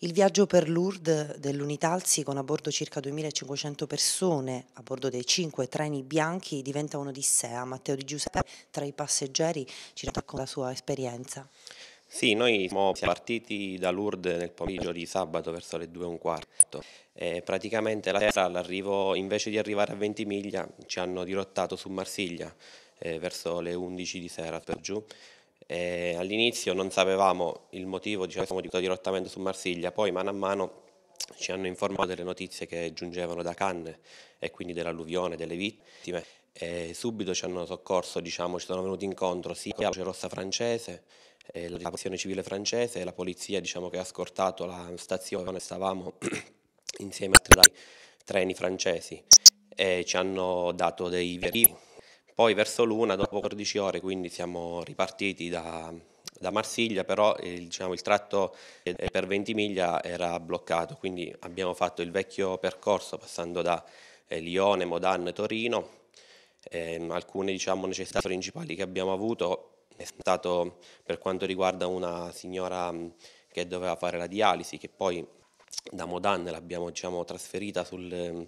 Il viaggio per Lourdes dell'Unitalsi con a bordo circa 2500 persone, a bordo dei cinque treni bianchi, diventa un'odissea. Matteo Di Giuseppe, tra i passeggeri, ci racconta la sua esperienza. Sì, noi siamo partiti da Lourdes nel pomeriggio di sabato verso le 2 e un quarto. E praticamente la sera, all'arrivo, invece di arrivare a Ventimiglia, ci hanno dirottato su Marsiglia eh, verso le 11 di sera per giù. Eh, all'inizio non sapevamo il motivo diciamo, di questo dirottamento su Marsiglia, poi mano a mano ci hanno informato delle notizie che giungevano da Cannes e quindi dell'alluvione, delle vittime. E subito ci hanno soccorso, diciamo, ci sono venuti incontro sia la Croce Rossa francese, eh, la Protezione Civile francese e la polizia diciamo, che ha scortato la stazione dove stavamo insieme a tre treni francesi e ci hanno dato dei veri poi verso l'una, dopo 14 ore, quindi siamo ripartiti da, da Marsiglia, però eh, diciamo, il tratto eh, per Ventimiglia era bloccato, quindi abbiamo fatto il vecchio percorso passando da eh, Lione, Modane, Torino. Eh, alcune diciamo, necessità principali che abbiamo avuto è stato per quanto riguarda una signora che doveva fare la dialisi, che poi da Modane l'abbiamo diciamo, trasferita sul,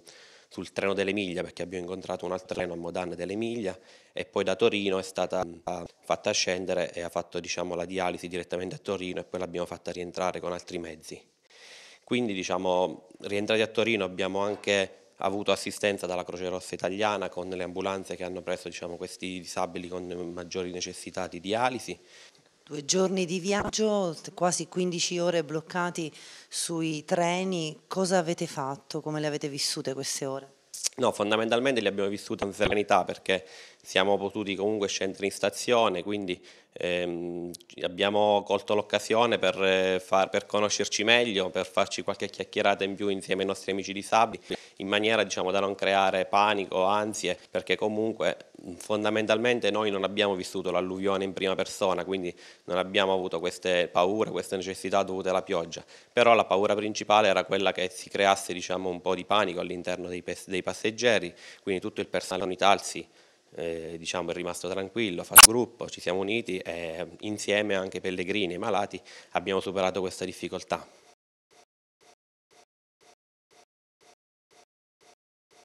sul treno dell'Emilia perché abbiamo incontrato un altro treno a Modane dell'Emilia e poi da Torino è stata mm, fatta scendere e ha fatto diciamo, la dialisi direttamente a Torino e poi l'abbiamo fatta rientrare con altri mezzi. Quindi diciamo, rientrati a Torino abbiamo anche avuto assistenza dalla Croce Rossa Italiana con le ambulanze che hanno preso diciamo, questi disabili con maggiori necessità di dialisi. Due giorni di viaggio, quasi 15 ore bloccati sui treni, cosa avete fatto? Come le avete vissute queste ore? No, fondamentalmente le abbiamo vissute in serenità perché siamo potuti comunque scendere in stazione, quindi ehm, abbiamo colto l'occasione per, eh, far, per conoscerci meglio, per farci qualche chiacchierata in più insieme ai nostri amici di Sabi, in maniera diciamo, da non creare panico, ansie, perché comunque fondamentalmente noi non abbiamo vissuto l'alluvione in prima persona, quindi non abbiamo avuto queste paure, queste necessità dovute alla pioggia, però la paura principale era quella che si creasse diciamo, un po' di panico all'interno dei, dei, passeggeri, quindi tutto il personale unitalsi eh, diciamo, è rimasto tranquillo, fa gruppo, ci siamo uniti e insieme anche pellegrini e i malati abbiamo superato questa difficoltà.